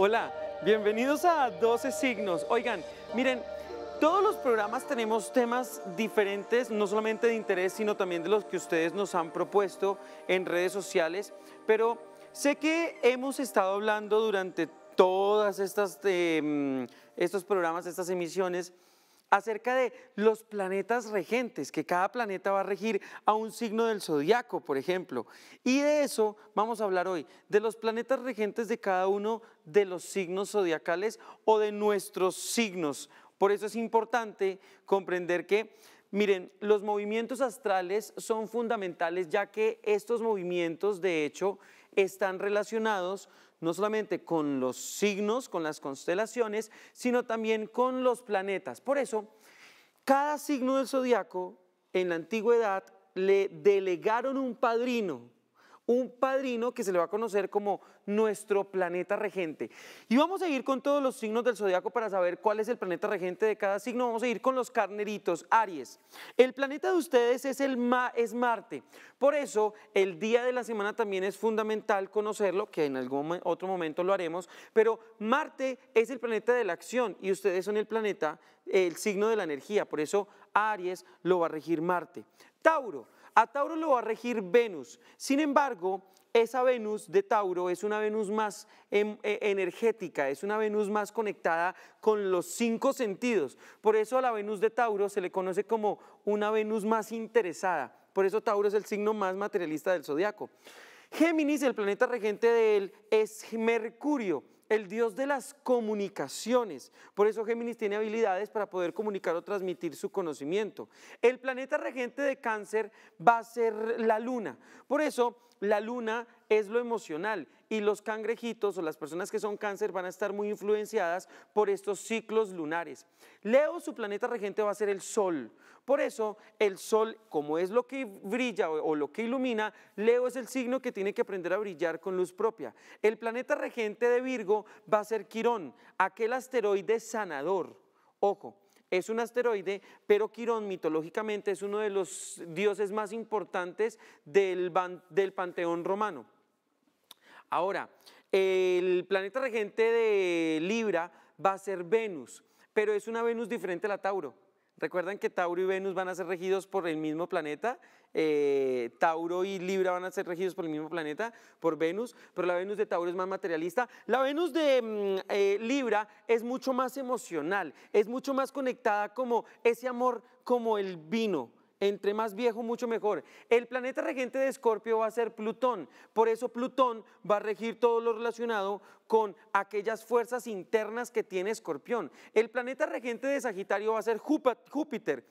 Hola, bienvenidos a 12 signos. Oigan, miren, todos los programas tenemos temas diferentes, no solamente de interés, sino también de los que ustedes nos han propuesto en redes sociales, pero sé que hemos estado hablando durante todas estas, em, estos programas, estas emisiones, acerca de los planetas regentes, que cada planeta va a regir a un signo del zodiaco, por ejemplo. Y de eso vamos a hablar hoy, de los planetas regentes de cada uno de los signos zodiacales o de nuestros signos. Por eso es importante comprender que, miren, los movimientos astrales son fundamentales ya que estos movimientos, de hecho, están relacionados no solamente con los signos, con las constelaciones, sino también con los planetas. Por eso, cada signo del zodiaco en la antigüedad le delegaron un padrino un padrino que se le va a conocer como nuestro planeta regente. Y vamos a ir con todos los signos del zodiaco para saber cuál es el planeta regente de cada signo. Vamos a ir con los carneritos, Aries. El planeta de ustedes es el es Marte. Por eso el día de la semana también es fundamental conocerlo, que en algún otro momento lo haremos, pero Marte es el planeta de la acción y ustedes son el planeta el signo de la energía, por eso Aries lo va a regir Marte. Tauro, a Tauro lo va a regir Venus. Sin embargo, esa Venus de Tauro es una Venus más em, e, energética, es una Venus más conectada con los cinco sentidos. Por eso a la Venus de Tauro se le conoce como una Venus más interesada. Por eso Tauro es el signo más materialista del zodiaco. Géminis, el planeta regente de él, es Mercurio el Dios de las comunicaciones. Por eso Géminis tiene habilidades para poder comunicar o transmitir su conocimiento. El planeta regente de cáncer va a ser la luna. Por eso la luna es lo emocional y los cangrejitos o las personas que son cáncer van a estar muy influenciadas por estos ciclos lunares. Leo, su planeta regente va a ser el Sol. Por eso el Sol, como es lo que brilla o, lo que ilumina, Leo es el signo que tiene que aprender a brillar con luz propia. El planeta regente de Virgo va a ser Quirón, aquel asteroide sanador. Ojo, es un asteroide, pero Quirón mitológicamente es uno de los dioses más importantes del panteón romano. Ahora, el planeta regente de Libra va a ser Venus, pero es una Venus diferente a la Tauro. Recuerdan que Tauro y Venus van a ser regidos por el mismo planeta, eh, Tauro y Libra van a ser regidos por el mismo planeta, por Venus, pero la Venus de Tauro es más materialista. La Venus de mm, eh, Libra es mucho más emocional, es mucho más conectada como ese amor, como el vino, entre más viejo, mucho mejor. El planeta regente de Escorpio va a ser Plutón. Por eso Plutón va a regir todo lo relacionado con aquellas fuerzas internas que tiene Escorpión. El planeta regente de Sagitario va a ser Júpiter,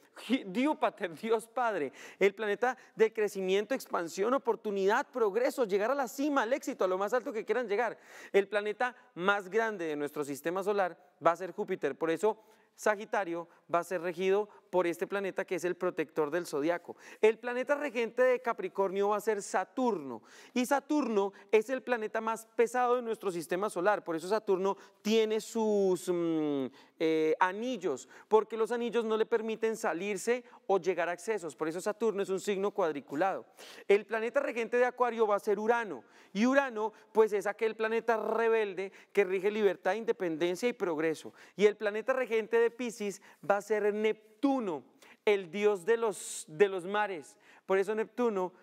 Diúpater, Dios Padre. El planeta de crecimiento, expansión, oportunidad, progreso, llegar a la cima, al éxito, a lo más alto que quieran llegar. El planeta más grande de nuestro sistema solar va a ser Júpiter. Por eso Sagitario va a ser regido por este planeta que es el protector del zodiaco. El planeta regente de Capricornio va a ser Saturno. Y Saturno es el planeta más pesado de nuestro sistema solar. Por eso Saturno tiene sus mm, eh, anillos, porque los anillos no le permiten salirse o llegar a accesos. Por eso Saturno es un signo cuadriculado. El planeta regente de Acuario va a ser Urano. Y Urano, pues es aquel planeta rebelde que rige libertad, independencia y progreso. Y el planeta regente de Pisces va ser Neptuno, el dios de los, de los mares. Por eso Neptuno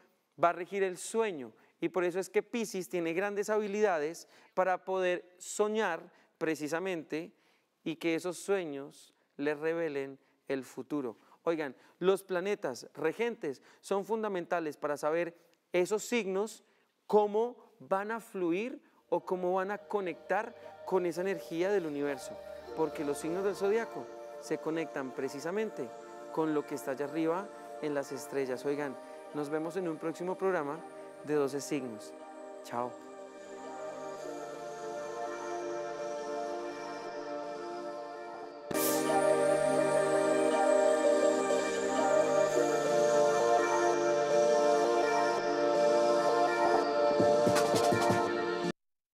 va a regir el sueño. Y por eso es que Pisces tiene grandes habilidades para poder soñar precisamente y que esos sueños le revelen el futuro. Oigan, los planetas regentes son fundamentales para saber esos signos, cómo van a fluir o cómo van a conectar con esa energía del universo, porque los signos del zodiaco se conectan precisamente con lo que está allá arriba en las estrellas. Oigan, nos vemos en un próximo programa de 12 signos. Chao.